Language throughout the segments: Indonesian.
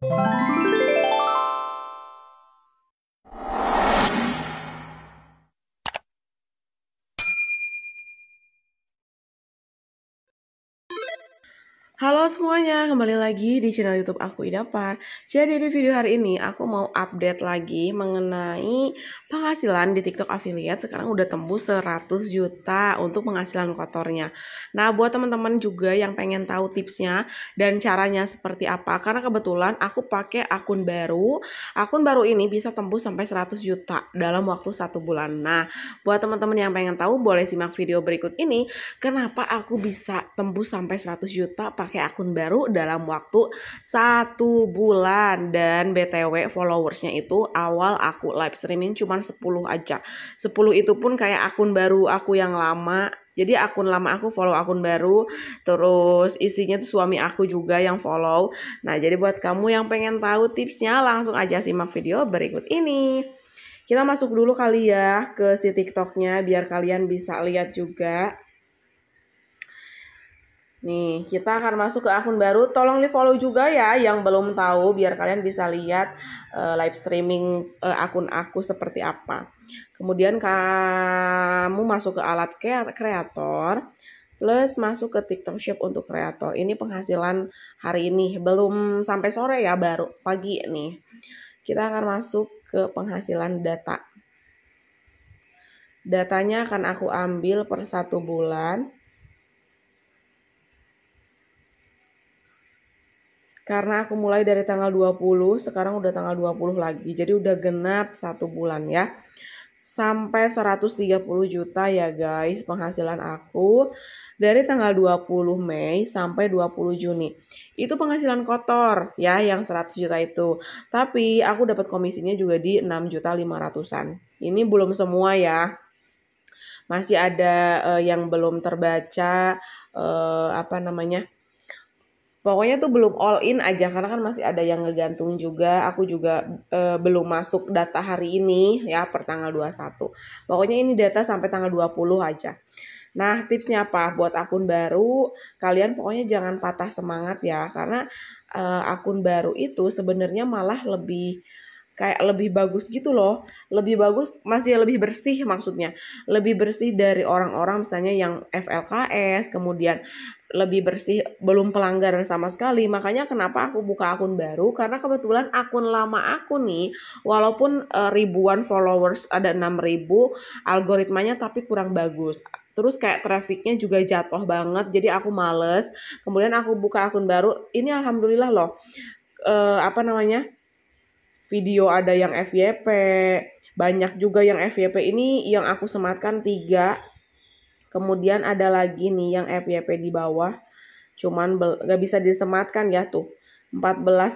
Música Halo semuanya, kembali lagi di channel YouTube aku Idapar. Jadi di video hari ini aku mau update lagi mengenai penghasilan di TikTok affiliate sekarang udah tembus 100 juta untuk penghasilan kotornya. Nah, buat teman-teman juga yang pengen tahu tipsnya dan caranya seperti apa karena kebetulan aku pakai akun baru. Akun baru ini bisa tembus sampai 100 juta dalam waktu satu bulan. Nah, buat teman-teman yang pengen tahu boleh simak video berikut ini kenapa aku bisa tembus sampai 100 juta pakai akun baru dalam waktu satu bulan dan btw followersnya itu awal aku live streaming cuma 10 aja 10 itu pun kayak akun baru aku yang lama jadi akun lama aku follow akun baru, terus isinya tuh suami aku juga yang follow. Nah, jadi buat kamu yang pengen tahu tipsnya, langsung aja simak video berikut ini. Kita masuk dulu kali ya ke si TikToknya biar kalian bisa lihat juga. Nih, kita akan masuk ke akun baru. Tolong di follow juga ya yang belum tahu biar kalian bisa lihat uh, live streaming uh, akun aku seperti apa. Kemudian kamu masuk ke alat kreator plus masuk ke TikTok Shop untuk kreator. Ini penghasilan hari ini belum sampai sore ya, baru pagi nih. Kita akan masuk ke penghasilan data. Datanya akan aku ambil per satu bulan Karena aku mulai dari tanggal 20, sekarang udah tanggal 20 lagi. Jadi udah genap satu bulan ya. Sampai 130 juta ya guys penghasilan aku dari tanggal 20 Mei sampai 20 Juni. Itu penghasilan kotor ya yang 100 juta itu. Tapi aku dapat komisinya juga di 6 juta 500-an. Ini belum semua ya. Masih ada uh, yang belum terbaca uh, apa namanya? pokoknya tuh belum all in aja karena kan masih ada yang ngegantung juga aku juga e, belum masuk data hari ini ya per tanggal 21 pokoknya ini data sampai tanggal 20 aja nah tipsnya apa buat akun baru kalian pokoknya jangan patah semangat ya karena e, akun baru itu sebenarnya malah lebih kayak lebih bagus gitu loh lebih bagus masih lebih bersih maksudnya lebih bersih dari orang-orang misalnya yang FLKS kemudian lebih bersih belum pelanggaran sama sekali makanya kenapa aku buka akun baru karena kebetulan akun lama aku nih walaupun eh, ribuan followers ada 6000 algoritmanya tapi kurang bagus terus kayak trafficnya juga jatuh banget jadi aku males kemudian aku buka akun baru ini alhamdulillah loh uh, apa namanya video ada yang FYP banyak juga yang FYP ini yang aku sematkan tiga kemudian ada lagi nih yang FYP di bawah cuman gak bisa disematkan ya tuh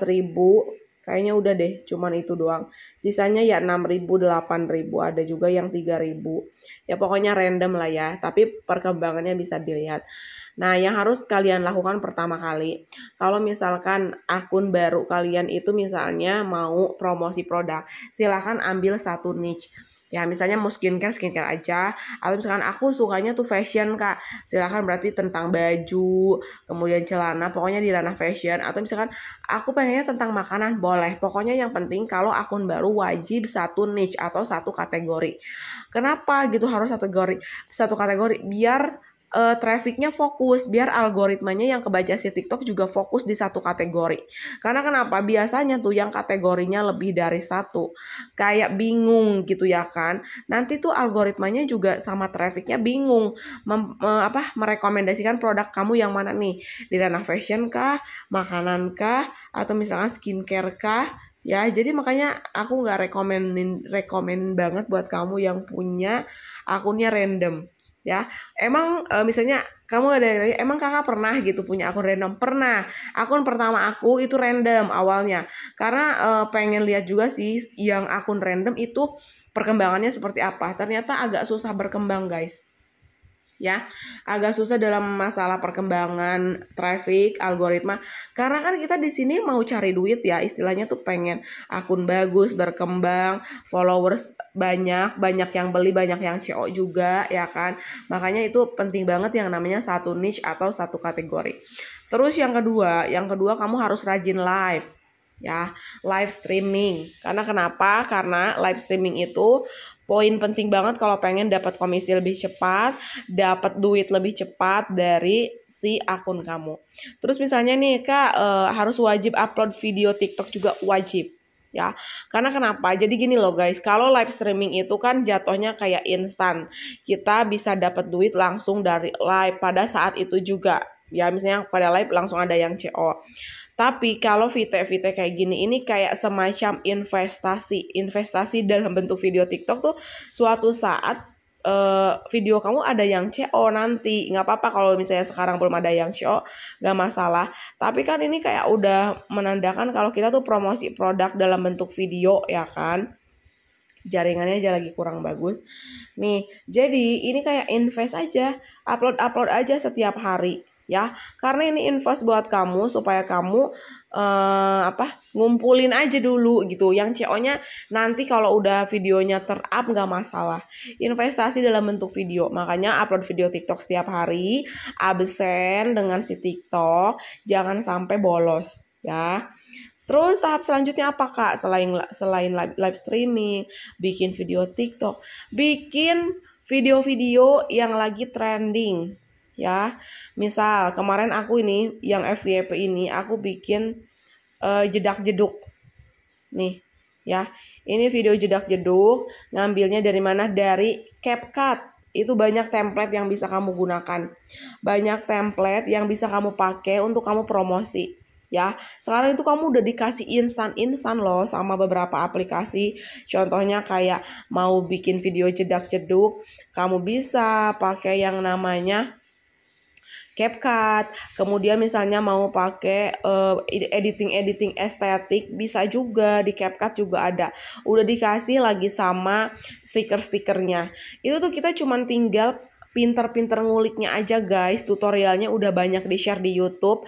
ribu kayaknya udah deh cuman itu doang sisanya ya ribu 6.000 ribu ada juga yang ribu ya pokoknya random lah ya tapi perkembangannya bisa dilihat Nah, yang harus kalian lakukan pertama kali, kalau misalkan akun baru kalian itu misalnya mau promosi produk, silahkan ambil satu niche ya misalnya mau skincare skincare aja atau misalkan aku sukanya tuh fashion kak silahkan berarti tentang baju kemudian celana pokoknya di ranah fashion atau misalkan aku pengennya tentang makanan boleh pokoknya yang penting kalau akun baru wajib satu niche atau satu kategori kenapa gitu harus satu kategori satu kategori biar uh, trafficnya fokus biar algoritmanya yang kebaca si TikTok juga fokus di satu kategori karena kenapa biasanya tuh yang kategorinya lebih dari satu kayak bingung gitu ya kan nanti tuh algoritmanya juga sama trafficnya bingung mem, me, eh, apa merekomendasikan produk kamu yang mana nih di ranah fashion kah makanan kah atau misalnya skincare kah ya jadi makanya aku nggak rekomenin rekomen banget buat kamu yang punya akunnya random ya emang e, misalnya kamu ada yang emang kakak pernah gitu punya akun random pernah akun pertama aku itu random awalnya karena e, pengen lihat juga sih yang akun random itu perkembangannya seperti apa ternyata agak susah berkembang guys ya agak susah dalam masalah perkembangan traffic algoritma karena kan kita di sini mau cari duit ya istilahnya tuh pengen akun bagus berkembang followers banyak banyak yang beli banyak yang CO juga ya kan makanya itu penting banget yang namanya satu niche atau satu kategori terus yang kedua yang kedua kamu harus rajin live ya live streaming karena kenapa karena live streaming itu poin penting banget kalau pengen dapat komisi lebih cepat, dapat duit lebih cepat dari si akun kamu. Terus misalnya nih Kak e, harus wajib upload video TikTok juga wajib ya. Karena kenapa? Jadi gini loh guys, kalau live streaming itu kan jatuhnya kayak instan. Kita bisa dapat duit langsung dari live pada saat itu juga. Ya misalnya pada live langsung ada yang CO. Tapi kalau VT-VT kayak gini ini kayak semacam investasi. Investasi dalam bentuk video TikTok tuh suatu saat Uh, video kamu ada yang CO nanti nggak apa-apa kalau misalnya sekarang belum ada yang CO nggak masalah tapi kan ini kayak udah menandakan kalau kita tuh promosi produk dalam bentuk video ya kan jaringannya aja lagi kurang bagus. Nih, jadi ini kayak invest aja, upload-upload aja setiap hari ya karena ini invest buat kamu supaya kamu uh, apa ngumpulin aja dulu gitu yang CO nya nanti kalau udah videonya terup nggak masalah investasi dalam bentuk video makanya upload video TikTok setiap hari absen dengan si TikTok jangan sampai bolos ya Terus tahap selanjutnya apa kak? Selain selain live, live streaming, bikin video TikTok, bikin video-video yang lagi trending ya. Misal kemarin aku ini yang FYP ini aku bikin uh, jedak jeduk. Nih, ya. Ini video jedak jeduk ngambilnya dari mana? Dari CapCut. Itu banyak template yang bisa kamu gunakan. Banyak template yang bisa kamu pakai untuk kamu promosi ya. Sekarang itu kamu udah dikasih instan-instan loh sama beberapa aplikasi. Contohnya kayak mau bikin video jedak-jeduk, kamu bisa pakai yang namanya CapCut, kemudian misalnya mau pakai uh, eh, editing editing estetik bisa juga di CapCut juga ada. Udah dikasih lagi sama stiker-stikernya. Itu tuh kita cuman tinggal pinter-pinter nguliknya aja guys. Tutorialnya udah banyak di-share di YouTube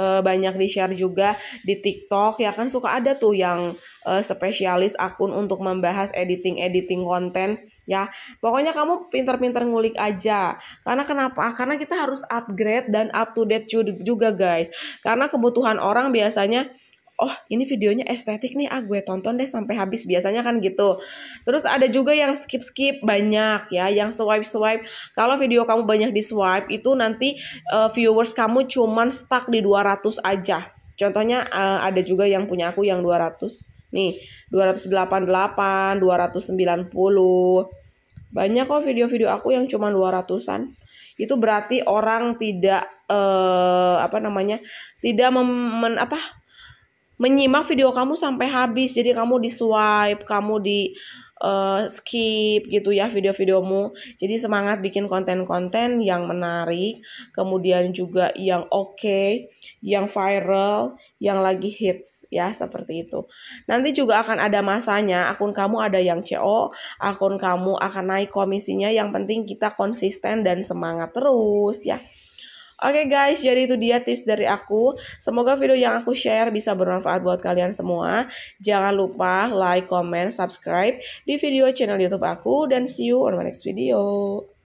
uh, banyak di share juga di TikTok ya kan suka ada tuh yang uh, spesialis akun untuk membahas editing editing konten ya. Pokoknya kamu pinter-pinter ngulik aja. Karena kenapa? Karena kita harus upgrade dan up to date juga guys. Karena kebutuhan orang biasanya oh ini videonya estetik nih ah gue tonton deh sampai habis biasanya kan gitu terus ada juga yang skip skip banyak ya yang swipe swipe kalau video kamu banyak di swipe itu nanti uh, viewers kamu cuman stuck di 200 aja contohnya uh, ada juga yang punya aku yang 200 Nih, 288, 290. Banyak kok video-video aku yang cuma 200-an. Itu berarti orang tidak eh, apa namanya? tidak mem, men, apa? menyimak video kamu sampai habis. Jadi kamu di swipe, kamu di uh, skip gitu ya video-videomu. Jadi semangat bikin konten-konten yang menarik, kemudian juga yang oke, okay, yang viral, yang lagi hits ya seperti itu. Nanti juga akan ada masanya akun kamu ada yang CO, akun kamu akan naik komisinya. Yang penting kita konsisten dan semangat terus ya. Oke okay guys, jadi itu dia tips dari aku. Semoga video yang aku share bisa bermanfaat buat kalian semua. Jangan lupa like, comment, subscribe di video channel YouTube aku dan see you on my next video.